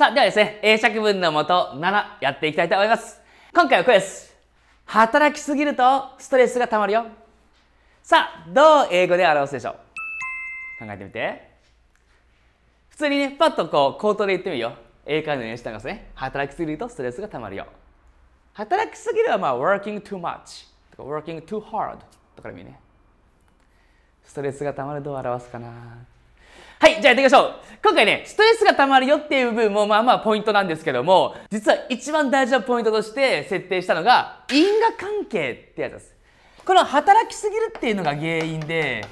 さあ、ではですね、英釈文のもと7やっていきたいと思います。今回はこれです。働きすぎるとストレスがたまるよ。さあ、どう英語で表すでしょう考えてみて。普通にね、パッとこう、口頭で言ってみるよ。英会話の演習なんですね。働きすぎるとストレスがたまるよ。働きすぎるはまあ、working too much とか working too hard とかでもいいね。ストレスがたまるどう表すかなはい、じゃあやっていきましょう。今回ね、ストレスが溜まるよっていう部分もまあまあポイントなんですけども、実は一番大事なポイントとして設定したのが、因果関係ってやつです。この働きすぎるっていうのが原因で、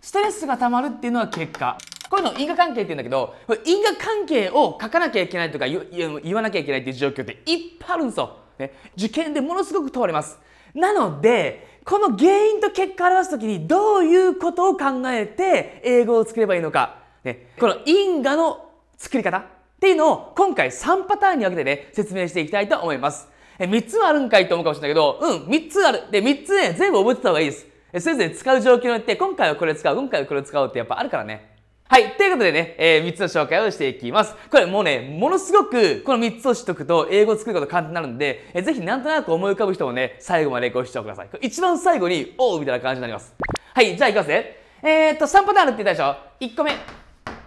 ストレスが溜まるっていうのは結果。こういうの因果関係って言うんだけど、因果関係を書かなきゃいけないとか言わなきゃいけないっていう状況っていっぱいあるんですよ。ね、受験でものすごく通れます。なので、この原因と結果を表す時にどういうことを考えて英語を作ればいいのか。ね、この因果の作り方っていうのを今回3パターンに分けてね、説明していきたいと思います。え、3つはあるんかいと思うかもしれないけど、うん、3つある。で、3つね、全部覚えてた方がいいです。え、それぞれ使う状況によって、今回はこれ使う、今回はこれ使おうってやっぱあるからね。はい。ということでね、えー、3つの紹介をしていきます。これもうね、ものすごく、この3つを知っとくと、英語を作ること簡単になるんで、えー、ぜひなんとなく思い浮かぶ人もね、最後までご視聴ください。一番最後に、おうみたいな感じになります。はい。じゃあ行きますね。えー、っと、3パターンあるって言ったでしょ ?1 個目。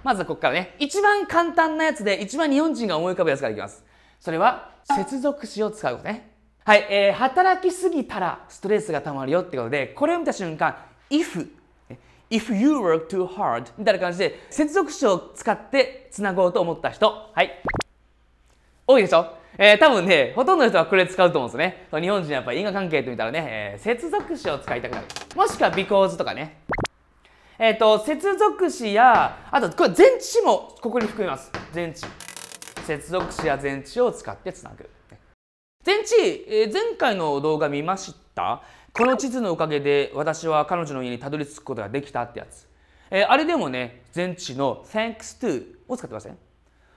まずはここからね、一番簡単なやつで、一番日本人が思い浮かぶやつからいきます。それは、接続詞を使うことね。はい、えー、働きすぎたらストレスが溜まるよってことで、これを見た瞬間、if If you work too hard みたいな感じで接続詞を使ってつなごうと思った人はい多いでしょえー、多分ね、ほとんどの人はこれ使うと思うんですね。日本人はやっぱり因果関係と見たらね、えー、接続詞を使いたくなる。もしくは because とかね。えっ、ー、と、接続詞や、あと、これ前置詞もここに含みます。前置。接続詞や前置を使ってつなぐ。前置、えー、前回の動画見ましたこの地図のおかげで私は彼女の家にたどり着くことができたってやつ。えー、あれでもね、前置の thanks to を使ってません、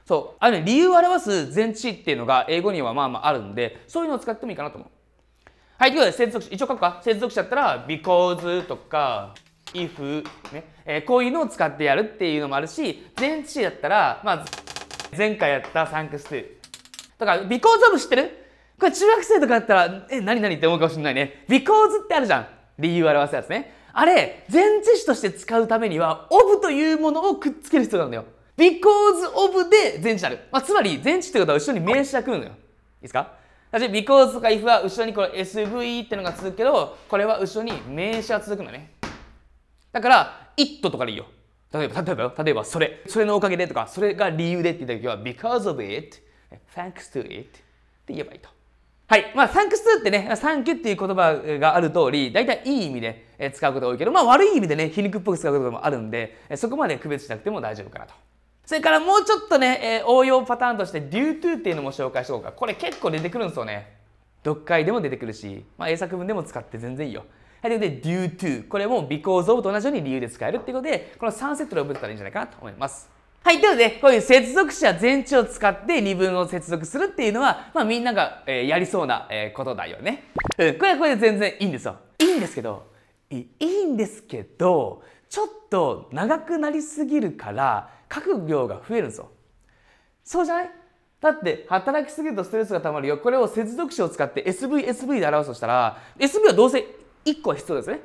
そう。あれね、理由を表す前置っていうのが英語にはまあまああるんで、そういうのを使ってもいいかなと思う。はい、ということで接続詞、一応書くか。接続詞だったら、because とか、if ね、えー、こういうのを使ってやるっていうのもあるし前置詞だったら、まあ、前回やったサンクス to とか because of 知ってるこれ中学生とかだったらえ何何って思うかもしれないね because ってあるじゃん理由を表すやつねあれ前置詞として使うためには of というものをくっつける必要なんだよ because of で前置詞ある、まあ、つまり前置ってことは後ろに名詞が来るのよいいですか私、because とか if は後ろにこの SV ってのが続くけどこれは後ろに名詞が続くのねだから、it とかでいいよ。例えば、例えば、例えば、それ。それのおかげでとか、それが理由でって言った時は、because of it, thanks to it って言えばいいと。はい。まあ、thanks to ってね、thank you っていう言葉がある通り、大体いい意味で使うことが多いけど、まあ悪い意味でね、皮肉っぽく使うこともあるんで、そこまで区別しなくても大丈夫かなと。それからもうちょっとね、え応用パターンとして due to っていうのも紹介しようか。これ結構出てくるんですよね。読解でも出てくるし、まあ、英作文でも使って全然いいよ。はい、というこで due to これも because of と同じように理由で使えるっていうことでこの3セットで覚えてたらいいんじゃないかなと思います。はい、ということで、こういう接続詞や前置を使って二分を接続するっていうのは、まあ、みんなが、えー、やりそうな、えー、ことだよね。うん、これはこれで全然いいんですよ。いいんですけど、いいんですけど、ちょっと長くなりすぎるから、各行が増えるんですよ。そうじゃないだって働きすぎるとストレスがたまるよこれを接続詞を使って SVSV SV で表すとしたら SV はどうせ1個必要ですね。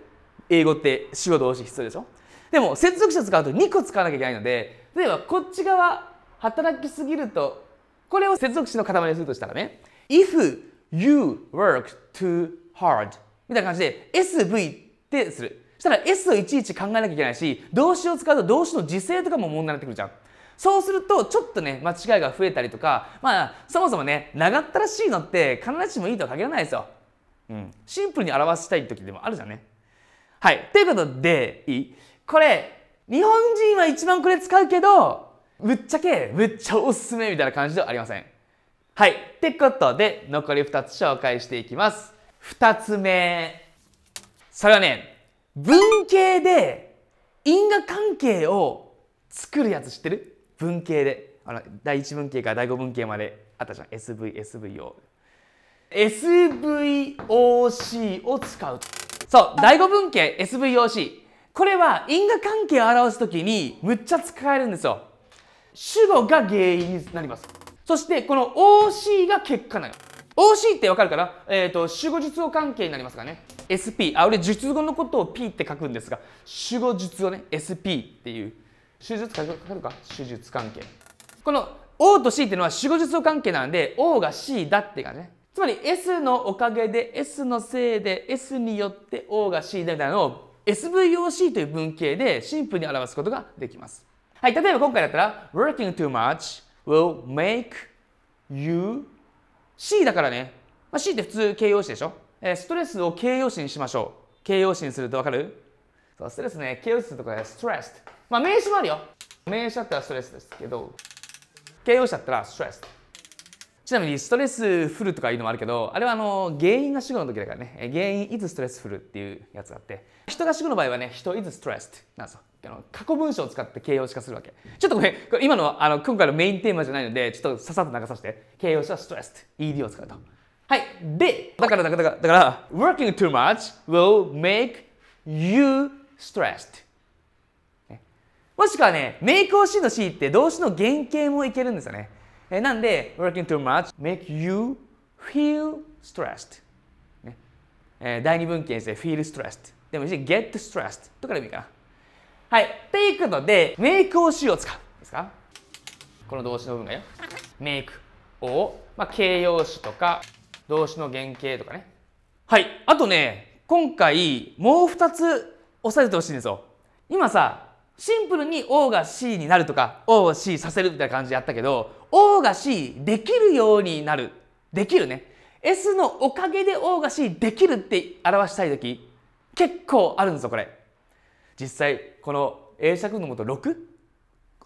英語って主語動詞必要でしょ。でも接続詞を使うと2個使わなきゃいけないので、例えばこっち側働きすぎると、これを接続詞の塊にするとしたらね、if you work too hard みたいな感じで SV ってする。したら S をいちいち考えなきゃいけないし、動詞を使うと動詞の時制とかも問題になってくるじゃん。そうするとちょっとね間違いが増えたりとかまあそもそもね長ったらしいのって必ずしもいいとは限らないですようん、シンプルに表したい時でもあるじゃんね。はい。ということで、いいこれ、日本人は一番これ使うけど、ぶっちゃけ、むっちゃおすすめみたいな感じではありません。はい。ってことで、残り2つ紹介していきます。二つ目。それはね、文系で因果関係を作るやつ知ってる文系で。あの、第1文系から第5文系まであったじゃん。SV、SVO。SVOC を使う。そう、第5文型 SVOC。これは因果関係を表すときにむっちゃ使えるんですよ。主語が原因になります。そしてこの OC が結果なの。OC ってわかるかなえっ、ー、と、主語述語関係になりますからね。SP。あ、俺、述語のことを P って書くんですが、主語述語ね、SP っていう。手術かかるか手術関係。この O と C っていうのは主語述語関係なんで、O が C だってがね。つまり S のおかげで S のせいで S によって O が C だみたいなのを SVOC という文型でシンプルに表すことができます。はい、例えば今回だったら working too much will make you C だからね、まあ、C って普通形容詞でしょ、えー、ストレスを形容詞にしましょう。形容詞にするとわかるそうストレスね、形容詞とかで stressed。まあ名詞もあるよ。名詞だったらストレスですけど、形容詞だったら stressed。ちなみにストレスフルとかいうのもあるけどあれはあの原因が主語の時だからね原因 is ストレスフルっていうやつがあって人が主語の場合はね人 is stressed なんですよ過去文章を使って形容詞化するわけちょっとごめん今のあの今回のメインテーマじゃないのでちょっとささっと流させて形容詞は stressed を使うとはいでだからだからだからだから working too much will make you stressed もしくはね、名行詞の C って動詞の原型もいけるんですよね。えー、なんで working too much make you feel stressed、ねえー、第二文献で feel stressed でも get stressed とかでもいいかなはいっていくので make をしう使うですかこの動詞の部分がよ make を、まあ、形容詞とか動詞の原型とかねはいあとね今回もう2つ押さえてほしいんですよ今さシンプルに O が C になるとか O を C させるみたいな感じでやったけど王がしできるようになるできるね S のおかげで王がしできるって表したい時結構あるんですよこれ実際この英社君のもと6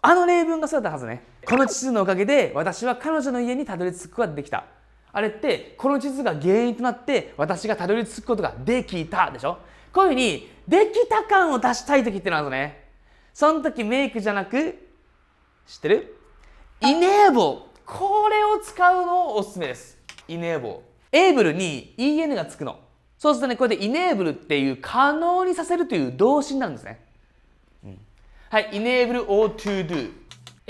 あの例文がそうだったはずねこの地図のおかげで私は彼女の家にたどり着くことができたあれってこの地図が原因となって私がたどり着くことができたでしょこういうふうにできた感を出したい時ってのはねその時メイクじゃなく知ってるイネールこれを使うのをおすすめです。イネール。エーブルに en がつくの。そうするとね、これでイネーブルっていう可能にさせるという動詞になるんですね。うん、はい、enable or to do。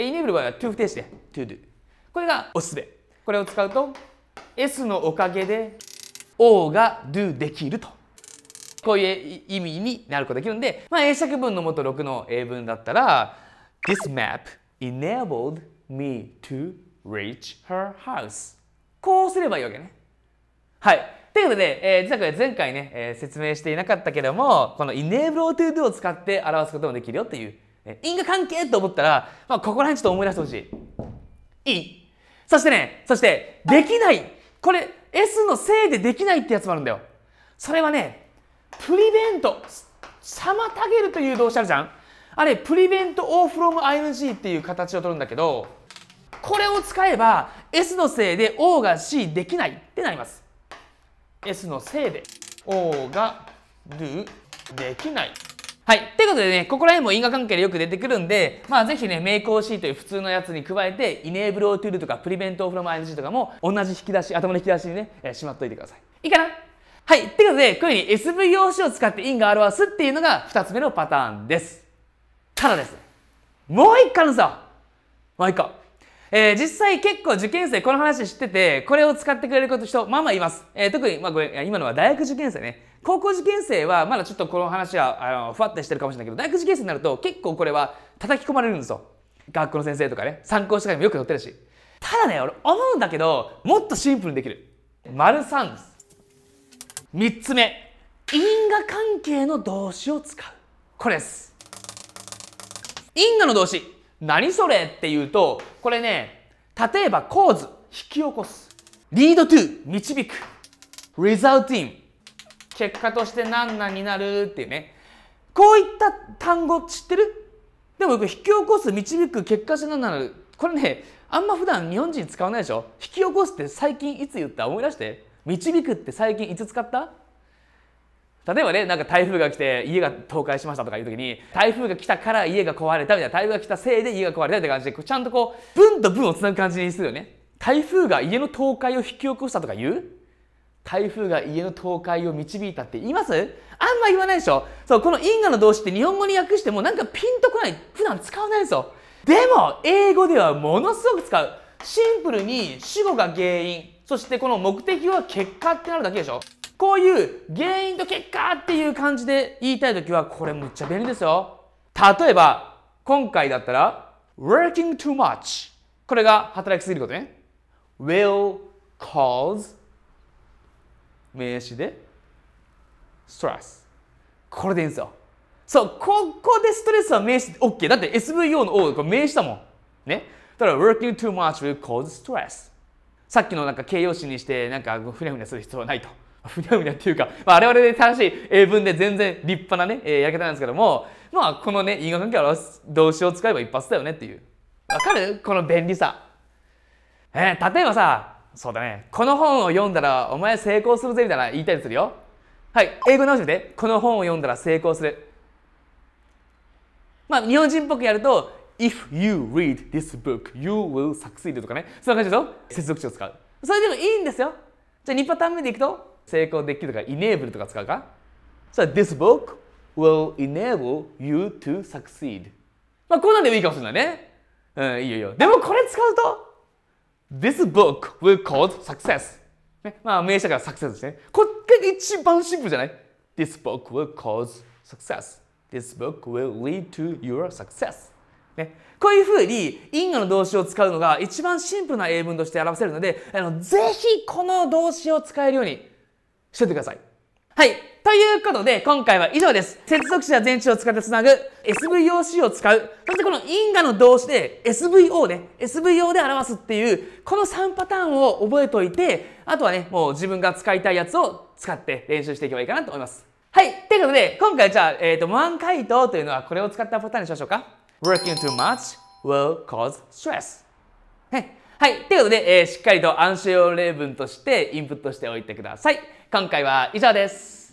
イネーブルは to 不定詞で to do。これがおすすめ。これを使うと S のおかげで O が do できると。こういう意味になることができるんで、まあ、英釈文の元6の英文だったら This map enabled me to reach her house こうすればいいわけねはいということで、えー、実はこれ前回ね、えー、説明していなかったけどもこの enable to do を使って表すこともできるよっていう、え因果関係と思ったら、まあ、ここら辺ちょっと思い出してほしいいいそしてねそしてできないこれ S のせいでできないってやつもあるんだよそれはねプリベント妨げるという動詞あるじゃんあれプリベントオ f フロム ING っていう形を取るんだけどこれを使えば S のせいで O が C できないってなります S のせいで O が Do できないはい。ということでね、ここら辺も因果関係でよく出てくるんで、まあぜひね、メイク OC という普通のやつに加えて、enable o to do とか prevent from ing とかも同じ引き出し、頭の引き出しにね、えー、しまっといてください。いいかなはい。ということで、こういうふうに SVOC を使って因果を表すっていうのが2つ目のパターンです。ただですもう一回あるんですよ。もう一回。えー、実際結構受験生この話知ってて、これを使ってくれる人、まあまあいます。えー、特に、まあごめん、今のは大学受験生ね。高校受験生はまだちょっとこの話はあのふわっとしてるかもしれないけど、大学受験生になると結構これは叩き込まれるんですよ。学校の先生とかね、参考書にもよく載ってるし。ただね、俺思うんだけど、もっとシンプルにできる。丸3です。三つ目。因果関係の動詞を使う。これです。因果の動詞。何それっていうと、これね、例えば構図、引き起こす。リードトゥ、導く。リザルティン、結果として何々になるっていうね。こういった単語知ってるでもく引き起こす、導く、結果して何なる。これね、あんま普段日本人使わないでしょ引き起こすって最近いつ言った思い出して。導くって最近いつ使った例えばね、なんか台風が来て家が倒壊しましたとかいう時に、台風が来たから家が壊れたみたいな、台風が来たせいで家が壊れたって感じで、ちゃんとこう、文と文をつなぐ感じにするよね。台風が家の倒壊を引き起こしたとか言う台風が家の倒壊を導いたって言いますあんま言わないでしょそう、この因果の動詞って日本語に訳してもなんかピンとこない。普段使わないですよ。でも、英語ではものすごく使う。シンプルに主語が原因、そしてこの目的は結果ってなるだけでしょこういう原因と結果っていう感じで言いたいときはこれむっちゃ便利ですよ。例えば今回だったら working too much これが働きすぎることね。will cause 名詞で stress これでいいんですよ。そうここでストレスは名詞で OK だって SVO の O が名詞だもん。ね。だから working too much will cause stress さっきのなんか形容詞にしてなんかふにゃふにゃする必要はないと。ふにゃふにゃっていうか、まあ、我々で正しい英文で全然立派なね、えー、やり方なんですけども、まあ、このね、因果関係は動詞を使えば一発だよねっていう。わかるこの便利さ。えー、例えばさ、そうだね、この本を読んだらお前成功するぜみたいな言いたりするよ。はい、英語直してみて。この本を読んだら成功する。まあ、日本人っぽくやると、If you read this book, you will succeed とかね。そんな感じでしょ接続詞を使う。それでもいいんですよ。じゃあ2パターン目でいくと、成功できるとか enable とか使うか So this book will enable you to succeed まあこんなんでもいいかもしれないねうんいいよいいよでもこれ使うと This book will cause success ねまあ名詞だからサクセスですねこれが一番シンプルじゃない This book will cause success This book will lead to your success ね、こういうふうに因果の動詞を使うのが一番シンプルな英文として表せるのであのぜひこの動詞を使えるようにしててください。はい。ということで、今回は以上です。接続詞や前置詞を使ってつなぐ、SVOC を使う、そしてこの因果の動詞で SVO ね、SVO で表すっていう、この3パターンを覚えておいて、あとはね、もう自分が使いたいやつを使って練習していけばいいかなと思います。はい。ということで、今回じゃあ、えっ、ー、と、満回答というのはこれを使ったパターンにしましょうか。Working too much will cause stress. はい。はい。ということで、えー、しっかりと暗証例文としてインプットしておいてください。今回は以上です